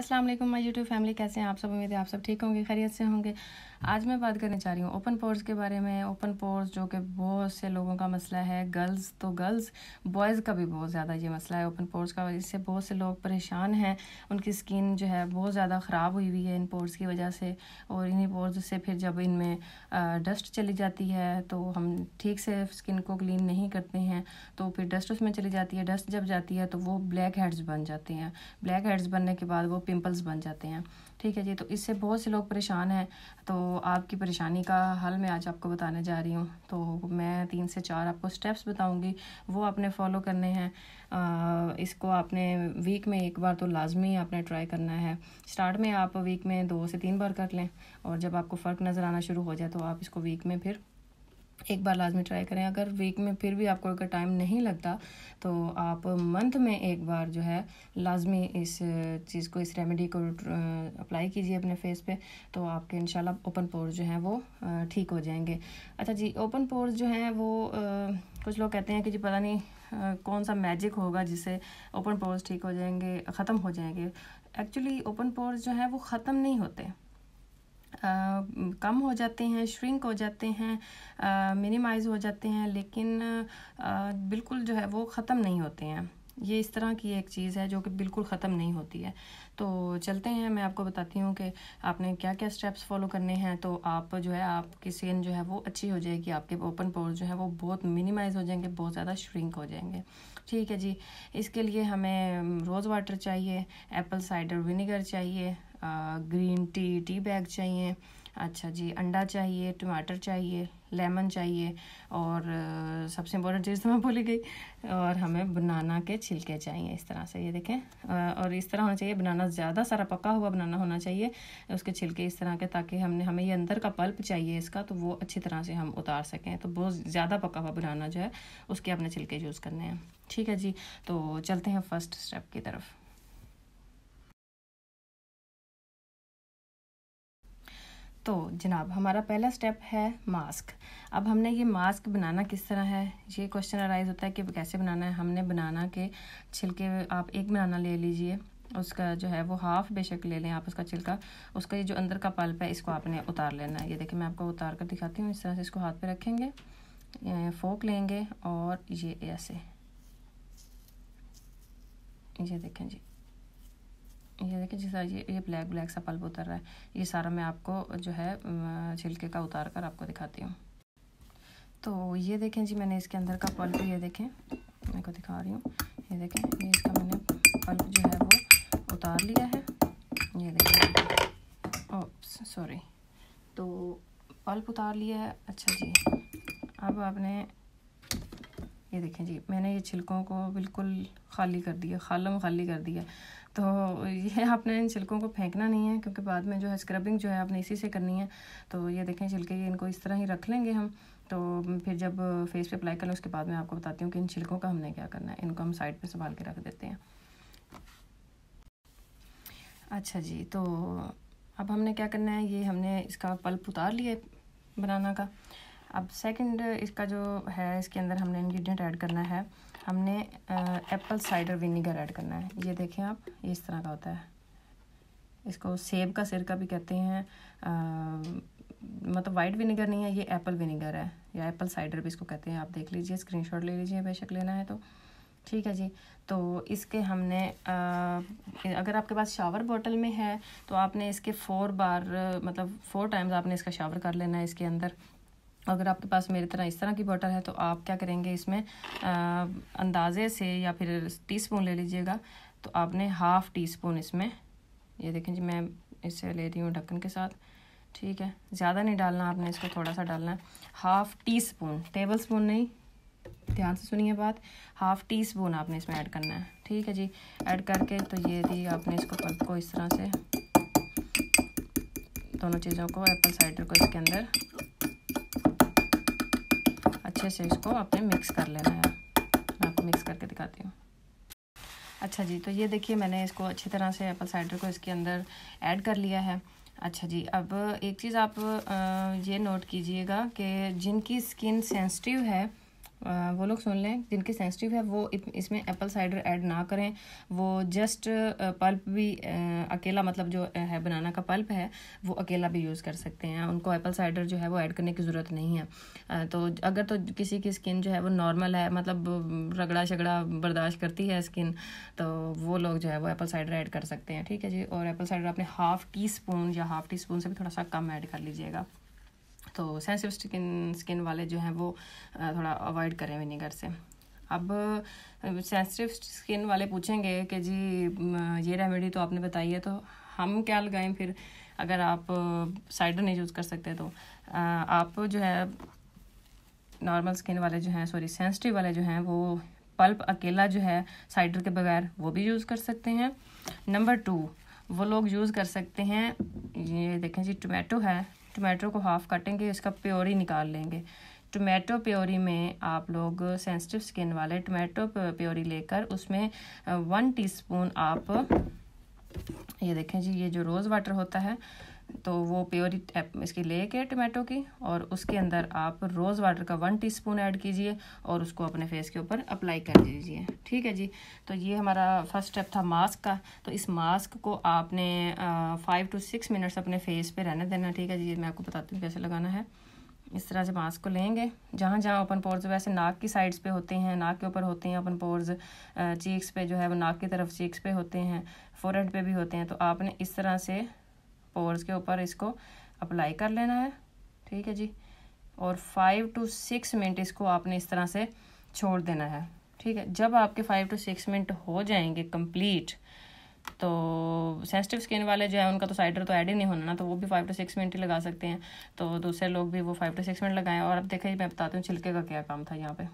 अस्सलाम वालेकुम my YouTube family कैसे हैं आप सब उम्मीद है आप सब ठीक होंगे खैरियत से होंगे आज मैं बात करने जा रही हूँ ओपन पोर्स के बारे में ओपन पोर्स जो कि बहुत से लोगों का मसला है गर्ल्स तो गर्ल्स बॉयज़ का भी बहुत ज़्यादा ये मसला है ओपन पोर्स का इससे बहुत से लोग परेशान हैं उनकी स्किन जो है बहुत ज़्यादा ख़राब हुई हुई है इन पोर्स की वजह से और इन्हीं पोर्स से फिर जब इनमें डस्ट चली जाती है तो हम ठीक से स्किन को क्लीन नहीं करते हैं तो फिर डस्ट उसमें चली जाती है डस्ट जब जाती है तो वो ब्लैक हेड्स बन जाते हैं ब्लैक हेड्स बनने के बाद वो पिंपल्स बन जाते हैं ठीक है जी तो इससे बहुत से लोग परेशान हैं तो आपकी परेशानी का हल मैं आज आपको बताने जा रही हूँ तो मैं तीन से चार आपको स्टेप्स बताऊँगी वो आपने फॉलो करने हैं इसको आपने वीक में एक बार तो लाजमी आपने ट्राई करना है स्टार्ट में आप वीक में दो से तीन बार कर लें और जब आपको फ़र्क नज़र आना शुरू हो जाए तो आप इसको वीक में फिर एक बार लाजमी ट्राई करें अगर वीक में फिर भी आपको अगर टाइम नहीं लगता तो आप मंथ में एक बार जो है लाजमी इस चीज़ को इस रेमेडी को अप्लाई कीजिए अपने फेस पे तो आपके इन ओपन पोर्स जो हैं वो ठीक हो जाएंगे अच्छा जी ओपन पोर्स जो हैं वो कुछ लोग कहते हैं कि जी पता नहीं कौन सा मैजिक होगा जिससे ओपन पोर्स ठीक हो जाएंगे ख़त्म हो जाएंगे एक्चुअली ओपन पोर्स जो हैं वो ख़त्म नहीं होते कम हो जाते हैं श्रिंक हो जाते हैं मिनिमाइज हो जाते हैं लेकिन आ, बिल्कुल जो है वो ख़त्म नहीं होते हैं ये इस तरह की एक चीज़ है जो कि बिल्कुल ख़त्म नहीं होती है तो चलते हैं मैं आपको बताती हूँ कि आपने क्या क्या स्टेप्स फॉलो करने हैं तो आप जो है आपकी स्किन जो है वो अच्छी हो जाएगी आपके ओपन पोर्स जो है वो बहुत मिनिमाइज हो जाएंगे बहुत ज़्यादा श्रिंक हो जाएंगे ठीक है जी इसके लिए हमें रोज़ वाटर चाहिए एप्पल साइडर विनीगर चाहिए ग्रीन टी टी बैग चाहिए अच्छा जी अंडा चाहिए टमाटर चाहिए लेमन चाहिए और सबसे इम्पोर्टेंट चीज़ तो मैं भूल गई और हमें बनाना के छिलके चाहिए इस तरह से ये देखें और इस तरह होना चाहिए बनाना ज़्यादा सारा पका हुआ बनाना होना चाहिए उसके छिलके इस तरह के ताकि हमने हमें ये अंदर का पल्प चाहिए इसका तो वो अच्छी तरह से हम उतार सकें तो बहुत ज़्यादा पका हुआ बनाना जो है उसके अपने छिलके यूज़ करने हैं ठीक है जी तो चलते हैं फर्स्ट स्टेप की तरफ तो जनाब हमारा पहला स्टेप है मास्क अब हमने ये मास्क बनाना किस तरह है ये क्वेश्चन अराइज होता है कि कैसे बनाना है हमने बनाना के छिलके आप एक बनाना ले लीजिए उसका जो है वो हाफ बेशक ले लें आप उसका छिलका उसका ये जो अंदर का पल्प है इसको आपने उतार लेना है ये देखिए मैं आपको उतार कर दिखाती हूँ इस तरह से इसको हाथ पे रखेंगे फोक लेंगे और ये ऐसे ये देखें जी ये देखिए जिस ये ये ब्लैक ब्लैक सा पल्प उतर रहा है ये सारा मैं आपको जो है छिलके का उतार कर आपको दिखाती हूँ तो ये देखें जी मैंने इसके अंदर का पल्प ये देखें मैं को दिखा रही हूँ ये देखें ये इसका मैंने पल्प जो है वो उतार लिया है ये देखें ओ सॉरी तो पल्प उतार लिया है अच्छा जी अब आपने ये देखें जी मैंने ये छिलकों को बिल्कुल खाली कर दिया खालम खाली कर दिया तो ये आपने इन छिलकों को फेंकना नहीं है क्योंकि बाद में जो है स्क्रबिंग जो है आपने इसी से करनी है तो ये देखें छिलके ये इनको इस तरह ही रख लेंगे हम तो फिर जब फेस पे अप्लाई कर लें उसके बाद मैं आपको बताती हूँ कि इन छिलकों का हमने क्या करना है इनको हम साइड पर संभाल के रख देते हैं अच्छा जी तो अब हमने क्या करना है ये हमने इसका पल्प उतार लिया बनाना का अब सेकंड इसका जो है इसके अंदर हमने इन्ग्रीडियंट ऐड करना है हमने एप्पल साइडर विनीगर ऐड करना है ये देखें आप ये इस तरह का होता है इसको सेब का सिरका भी कहते हैं मतलब वाइट विनीगर नहीं है ये एप्पल विनीगर है या एप्पल साइडर भी इसको कहते हैं आप देख लीजिए स्क्रीनशॉट ले लीजिए बेशक लेना है तो ठीक है जी तो इसके हमने आ, अगर आपके पास शावर बॉटल में है तो आपने इसके फोर बार मतलब फोर टाइम्स आपने इसका शावर कर लेना है इसके अंदर अगर आपके पास मेरी तरह इस तरह की बटर है तो आप क्या करेंगे इसमें आ, अंदाजे से या फिर टी स्पून ले लीजिएगा तो आपने हाफ़ टी स्पून इसमें ये देखें जी मैं इसे ले रही हूँ ढक्कन के साथ ठीक है ज़्यादा नहीं डालना आपने इसको थोड़ा सा डालना है half teaspoon tablespoon नहीं ध्यान से सुनिए बात हाफ़ टी स्पून आपने इसमें ऐड करना है ठीक है जी ऐड करके तो ये दी आपने इसको पल्प को इस तरह से दोनों चीज़ों को एप्पल साइडर को इसके अंदर अच्छे से इसको आपने मिक्स कर लेना है मैं आपको मिक्स करके दिखाती हूँ अच्छा जी तो ये देखिए मैंने इसको अच्छी तरह से एप्पल साइडर को इसके अंदर ऐड कर लिया है अच्छा जी अब एक चीज़ आप ये नोट कीजिएगा कि जिनकी स्किन सेंसिटिव है वो लोग सुन लें जिनकी सेंसिटिव है वो इसमें एप्पल साइडर ऐड ना करें वो जस्ट पल्प भी अकेला मतलब जो है बनाना का पल्प है वो अकेला भी यूज़ कर सकते हैं उनको एप्पल साइडर जो है वो ऐड करने की ज़रूरत नहीं है तो अगर तो किसी की स्किन जो है वो नॉर्मल है मतलब रगड़ा शगड़ा बर्दाश्त करती है स्किन तो वो लोग जो है वो एप्पल साइडर ऐड कर सकते हैं ठीक है जी और एप्पल साइडर आपने हाफ़ टी स्पून या हाफ़ टी स्पून से भी थोड़ा सा कम ऐड कर लीजिएगा तो सेंसिटिव स्किन स्किन वाले जो हैं वो थोड़ा अवॉइड करें विनीगर से अब सेंसिटिव स्किन वाले पूछेंगे कि जी ये रेमेडी तो आपने बताई है तो हम क्या लगाएं फिर अगर आप साइडर नहीं यूज़ कर सकते तो आप जो है नॉर्मल स्किन वाले जो हैं सॉरी सेंसिटिव वाले जो हैं वो पल्प अकेला जो है साइडर के बगैर वो भी यूज़ कर सकते हैं नंबर टू वो लोग यूज़ कर सकते हैं ये देखें जी टोमेटो है टमाटो को हाफ़ काटेंगे इसका प्योरी निकाल लेंगे टोमेटो प्योरी में आप लोग सेंसिटिव स्किन वाले टोमेटो प्योरी लेकर उसमें वन टीस्पून आप ये देखें जी ये जो रोज़ वाटर होता है तो वो प्योरी इसकी लेके है टमाटो की और उसके अंदर आप रोज़ वाटर का वन टीस्पून ऐड कीजिए और उसको अपने फेस के ऊपर अप्लाई कर दीजिए ठीक है जी तो ये हमारा फर्स्ट स्टेप था मास्क का तो इस मास्क को आपने फाइव टू सिक्स मिनट्स अपने फेस पे रहने देना ठीक है जी मैं आपको बताती हूँ कैसे लगाना है इस तरह से मास्क को लेंगे जहाँ जहाँ ओपन पोर्स वैसे नाक की साइड्स पे होते हैं नाक के ऊपर होते हैं ओपन पोर्स चीक्स पे जो है वो नाक की तरफ चीक्स पे होते हैं फोरहेड पे भी होते हैं तो आपने इस तरह से पोर्स के ऊपर इसको अप्लाई कर लेना है ठीक है जी और फाइव टू सिक्स मिनट इसको आपने इस तरह से छोड़ देना है ठीक है जब आपके फाइव टू सिक्स मिनट हो जाएंगे कंप्लीट तो सेंसिटिव स्किन वाले जो है उनका तो साइडर तो ऐड ही नहीं होना ना तो वो भी फाइव टू सिक्स मिनट ही लगा सकते हैं तो दूसरे लोग भी वो फाइव टू सिक्स मिनट लगाएं और अब देखिए मैं बताती हूँ छिलके का क्या काम था यहाँ पे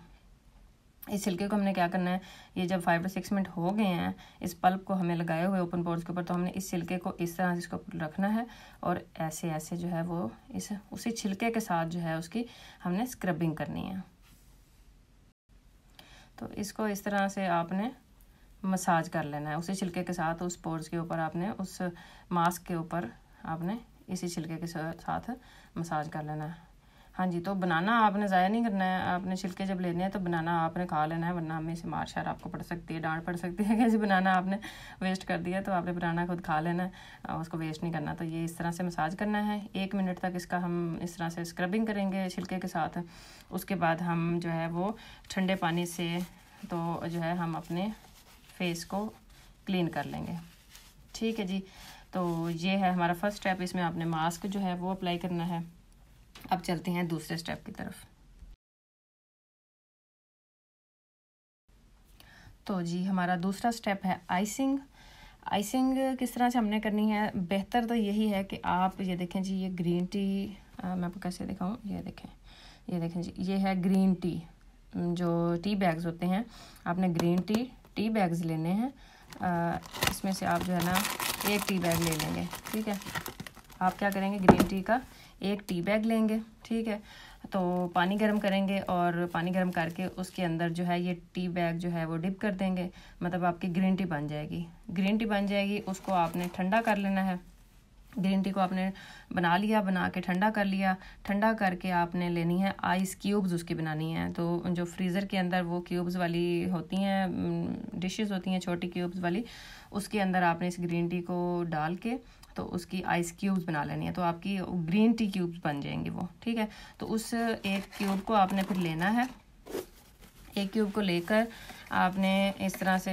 इस छिलके को हमने क्या करना है ये जब फाइव टू सिक्स मिनट हो गए हैं इस पल्प को हमें लगाए हुए ओपन पोर्स के ऊपर तो हमने इस छिलके को इस तरह से इसको रखना है और ऐसे ऐसे जो है वो इस उसी छिलके के साथ जो है उसकी हमने स्क्रबिंग करनी है तो इसको इस तरह से आपने मसाज कर लेना है उसी छिलके के साथ उस पोर्स के ऊपर आपने उस मास्क के ऊपर आपने इसी छिलके के साथ मसाज कर लेना है हाँ जी तो बनाना आपने ज़ाया नहीं करना है आपने छिलके जब लेने हैं तो बनाना आपने खा लेना है वरना हमें इसे मार शार आपको पड़ सकती है डांट पड़ सकती है कि ऐसे बनाना आपने वेस्ट कर दिया तो आपने बनाना खुद खा लेना है उसको वेस्ट नहीं करना तो ये इस तरह से मसाज करना है एक मिनट तक इसका हम इस तरह से स्क्रबिंग करेंगे छिलके के साथ उसके बाद हम जो है वो ठंडे पानी से तो जो है हम अपने फेस को क्लीन कर लेंगे ठीक है जी तो ये है हमारा फर्स्ट स्टेप इसमें आपने मास्क जो है वो अप्लाई करना है अब चलते हैं दूसरे स्टेप की तरफ तो जी हमारा दूसरा स्टेप है आइसिंग आइसिंग किस तरह से हमने करनी है बेहतर तो यही है कि आप ये देखें जी ये ग्रीन टी आ, मैं आपको कैसे दिखाऊँ ये देखें ये देखें जी ये है ग्रीन टी जो टी बैग्स होते हैं आपने ग्रीन टी टी बैग्स लेने हैं इसमें से आप जो है ना एक टी बैग ले लेंगे ठीक है आप क्या करेंगे ग्रीन टी का एक टी बैग लेंगे ठीक है तो पानी गर्म करेंगे और पानी गर्म करके उसके अंदर जो है ये टी बैग जो है वो डिप कर देंगे मतलब आपकी ग्रीन टी बन जाएगी ग्रीन टी बन जाएगी उसको आपने ठंडा कर लेना है ग्रीन टी को आपने बना लिया बना के ठंडा कर लिया ठंडा करके आपने लेनी है आइस क्यूब्स उसकी बनानी है तो जो फ्रीज़र के अंदर वो क्यूब्स वाली होती हैं डिशेस होती हैं छोटी क्यूब्स वाली उसके अंदर आपने इस ग्रीन टी को डाल के तो उसकी आइस क्यूब्स बना लेनी है तो आपकी ग्रीन टी क्यूब्स बन जाएंगे वो ठीक है तो उस एक क्यूब को आपने फिर लेना है एक क्यूब को लेकर आपने इस तरह से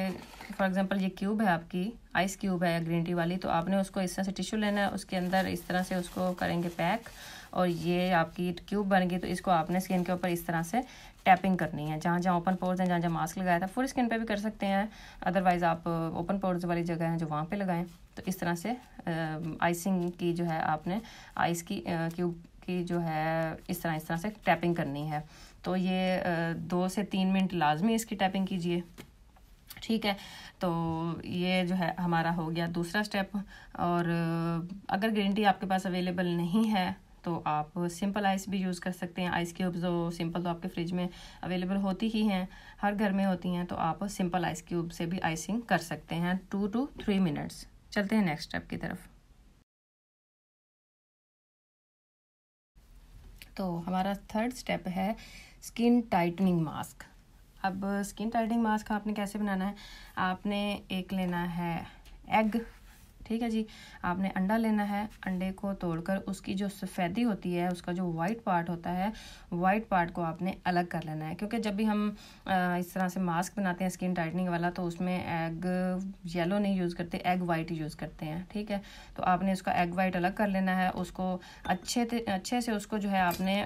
फॉर एग्जांपल ये क्यूब है आपकी आइस क्यूब है ग्रीन टी वाली तो आपने उसको इस तरह से टिश्यू लेना है उसके अंदर इस तरह से उसको करेंगे पैक और ये आपकी क्यूब बन गई तो इसको आपने स्किन के ऊपर इस तरह से टैपिंग करनी है जहाँ जहाँ ओपन पोर्स हैं जहाँ जहाँ मास्क लगाया था फुल स्किन पे भी कर सकते हैं अदरवाइज़ आप ओपन पोर्स वाली जगह हैं जो वहाँ पे लगाएं तो इस तरह से आइसिंग की जो है आपने आइस की क्यूब की जो है इस तरह इस तरह से टैपिंग करनी है तो ये दो से तीन मिनट लाजमी इसकी टैपिंग कीजिए ठीक है तो ये जो है हमारा हो गया दूसरा स्टेप और अगर ग्रीन टी आपके पास अवेलेबल नहीं है तो आप सिंपल आइस भी यूज़ कर सकते हैं आइस क्यूब्स जो सिंपल तो आपके फ्रिज में अवेलेबल होती ही हैं हर घर में होती हैं तो आप सिंपल आइस क्यूब से भी आइसिंग कर सकते हैं टू टू थ्री मिनट्स चलते हैं नेक्स्ट स्टेप की तरफ तो हमारा थर्ड स्टेप है स्किन टाइटनिंग मास्क अब स्किन टाइटनिंग मास्क आपने कैसे बनाना है आपने एक लेना है एग ठीक है जी आपने अंडा लेना है अंडे को तोड़कर उसकी जो सफ़ेदी होती है उसका जो वाइट पार्ट होता है वाइट पार्ट को आपने अलग कर लेना है क्योंकि जब भी हम इस तरह से मास्क बनाते हैं स्किन टाइटनिंग वाला तो उसमें एग येलो नहीं यूज़ करते एग वाइट यूज़ करते हैं ठीक है तो आपने उसका एग वाइट अलग कर लेना है उसको अच्छे अच्छे से उसको जो है आपने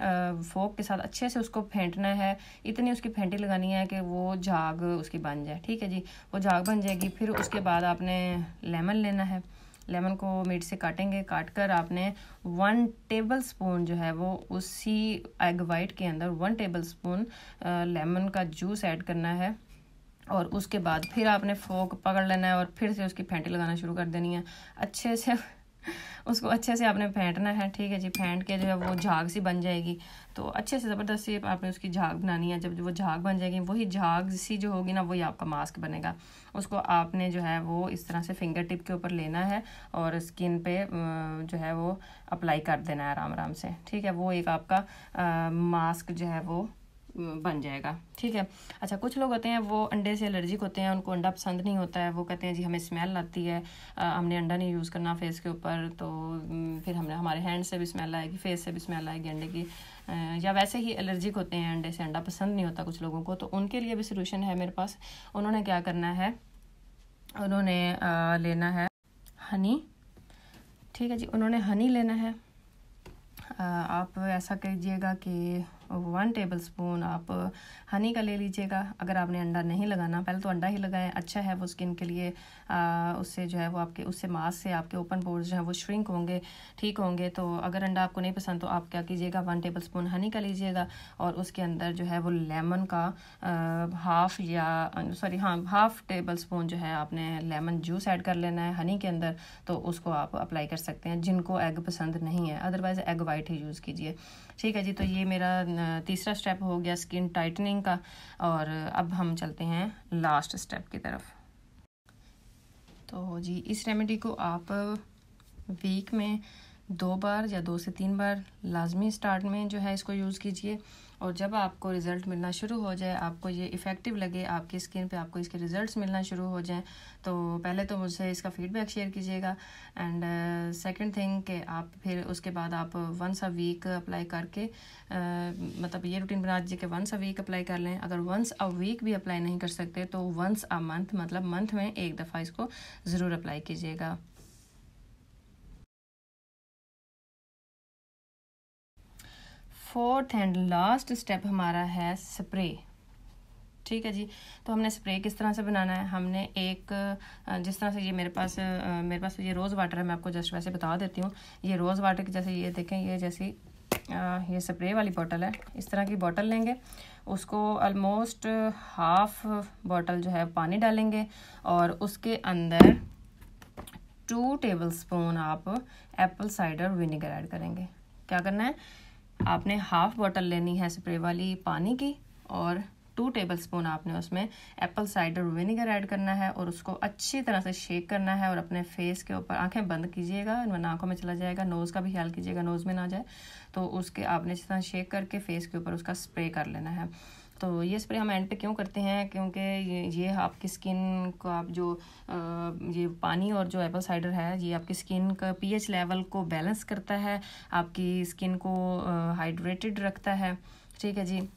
फोक के साथ अच्छे से उसको फेंटना है इतनी उसकी फेंटी लगानी है कि वो झाग उसकी बन जाए ठीक है जी वो झाग बन जाएगी फिर उसके बाद आपने लेमन लेना है लेमन को मीट से काटेंगे काट कर आपने वन टेबल स्पून जो है वो उसी एग वाइट के अंदर वन टेबल स्पून लेमन का जूस ऐड करना है और उसके बाद फिर आपने फोक पकड़ लेना है और फिर से उसकी फेंटी लगाना शुरू कर देनी है अच्छे से उसको अच्छे से आपने फेंटना है ठीक है जी फेंट के जो है वो झाग सी बन जाएगी तो अच्छे से ज़बरदस्त से आपने उसकी झाग बनानी है जब वो झाग बन जाएगी वही झाग सी जो होगी ना वही आपका मास्क बनेगा उसको आपने जो है वो इस तरह से फिंगर टिप के ऊपर लेना है और स्किन पे जो है वो अप्लाई कर देना है आराम आराम से ठीक है वो एक आपका आ, मास्क जो है वो बन जाएगा ठीक है अच्छा कुछ लोग होते हैं वो अंडे से एलर्जिक होते हैं उनको अंडा पसंद नहीं होता है वो कहते हैं जी हमें स्मेल आती है आ, हमने अंडा नहीं यूज़ करना फेस के ऊपर तो फिर हमने हमारे हैंड से भी स्मेल आएगी फेस से भी स्मेल आएगी अंडे की आ, या वैसे ही एलर्जिक होते हैं अंडे से अंडा पसंद नहीं होता कुछ लोगों को तो उनके लिए भी सोल्यूशन है मेरे पास उन्होंने क्या करना है उन्होंने लेना है हनी ठीक है जी उन्होंने हनी लेना है आप ऐसा कीजिएगा कि वन टेबल स्पून आप हनी uh, का ले लीजिएगा अगर आपने अंडा नहीं लगाना पहले तो अंडा ही लगाएं अच्छा है वो स्किन के लिए आ, uh, उससे जो है वो आपके उससे मास से आपके ओपन पोर्स जो है वो श्रिंक होंगे ठीक होंगे तो अगर अंडा आपको नहीं पसंद तो आप क्या कीजिएगा वन टेबल स्पून हनी का लीजिएगा और उसके अंदर जो है वो लेमन का हाफ uh, या सॉरी हाँ हाफ टेबल स्पून जो है आपने लेमन जूस ऐड कर लेना है हनी के अंदर तो उसको आप अप्लाई कर सकते हैं जिनको एग पसंद नहीं है अदरवाइज़ एग वाइट ही यूज़ कीजिए ठीक है जी तो ये मेरा तीसरा स्टेप हो गया स्किन टाइटनिंग का और अब हम चलते हैं लास्ट स्टेप की तरफ तो जी इस रेमेडी को आप वीक में दो बार या दो से तीन बार लाजमी स्टार्ट में जो है इसको यूज़ कीजिए और जब आपको रिज़ल्ट मिलना शुरू हो जाए आपको ये इफ़ेक्टिव लगे आपकी स्किन पे आपको इसके रिज़ल्ट्स मिलना शुरू हो जाएं तो पहले तो मुझसे इसका फीडबैक शेयर कीजिएगा एंड सेकंड थिंग कि आप फिर उसके बाद आप वंस अ वीक अप्लाई करके uh, मतलब ये रूटीन बना दीजिए कि वंस अ वीक अप्लाई कर लें अगर वंस अ वीक भी अप्लाई नहीं कर सकते तो वंस अ मंथ मतलब मंथ में एक दफ़ा इसको ज़रूर अप्लाई कीजिएगा फोर्थ एंड लास्ट स्टेप हमारा है स्प्रे ठीक है जी तो हमने स्प्रे किस तरह से बनाना है हमने एक जिस तरह से ये मेरे पास मेरे पास ये रोज़ वाटर है मैं आपको जस्ट वैसे बता देती हूँ ये रोज़ वाटर की जैसे ये देखें ये जैसी ये स्प्रे वाली बॉटल है इस तरह की बॉटल लेंगे उसको ऑलमोस्ट हाफ बॉटल जो है पानी डालेंगे और उसके अंदर टू टेबल स्पून आप एप्पल साइडर विनेगर ऐड करेंगे क्या करना है आपने हाफ बोतल लेनी है स्प्रे वाली पानी की और टू टेबल स्पून आपने उसमें एप्पल साइडर विनेगर ऐड करना है और उसको अच्छी तरह से शेक करना है और अपने फेस के ऊपर आंखें बंद कीजिएगा वरना आंखों में चला जाएगा नोज़ का भी ख्याल कीजिएगा नोज़ में ना जाए तो उसके आपने अच्छी तरह शेक करके फेस के ऊपर उसका स्प्रे कर लेना है तो ये स्प्रे हम एंड पे क्यों करते हैं क्योंकि ये, ये आपकी स्किन को आप जो आ, ये पानी और जो एप्पल साइडर है ये आपकी स्किन का पीएच लेवल को बैलेंस करता है आपकी स्किन को हाइड्रेटेड रखता है ठीक है जी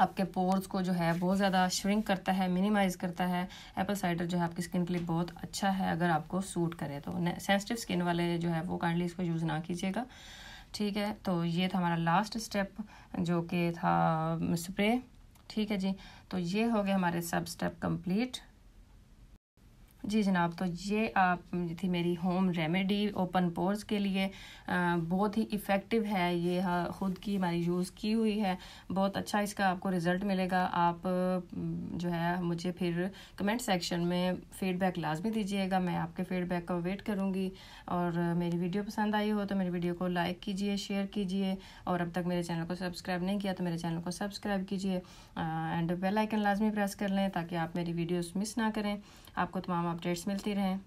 आपके पोर्स को जो है बहुत ज़्यादा श्रिंक करता है मिनिमाइज करता है एप्पल साइडर जो है आपकी स्किन के लिए बहुत अच्छा है अगर आपको सूट करे तो सेंसिटिव स्किन वाले जो है वो काइंडली इसको यूज़ ना कीजिएगा ठीक है तो ये था हमारा लास्ट स्टेप जो कि था स्प्रे ठीक है जी तो ये हो गया हमारे सब स्टेप कंप्लीट जी जनाब तो ये आप थी मेरी होम रेमेडी ओपन पोर्स के लिए बहुत ही इफ़ेक्टिव है ये ख़ुद की हमारी यूज़ की हुई है बहुत अच्छा इसका आपको रिज़ल्ट मिलेगा आप जो है मुझे फिर कमेंट सेक्शन में फ़ीडबैक लाजमी दीजिएगा मैं आपके फ़ीडबैक का वेट करूँगी और मेरी वीडियो पसंद आई हो तो मेरी वीडियो को लाइक कीजिए शेयर कीजिए और अब तक मेरे चैनल को सब्सक्राइब नहीं किया तो मेरे चैनल को सब्सक्राइब कीजिए एंड बेलाइकन लाजमी प्रेस कर लें ताकि आप मेरी वीडियोज़ मिस ना करें आपको तमाम अपडेट्स मिलती रहें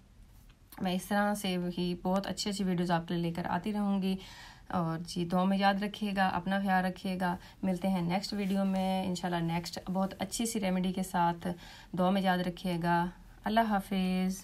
मैं इस तरह से ही बहुत अच्छी अच्छी वीडियोज़ आपके लिए लेकर आती रहूँगी और जी दो में याद रखिएगा अपना ख्याल रखिएगा मिलते हैं नेक्स्ट वीडियो में इंशाल्लाह नेक्स्ट बहुत अच्छी सी रेमेडी के साथ दो में याद रखिएगा अल्लाह हाफिज़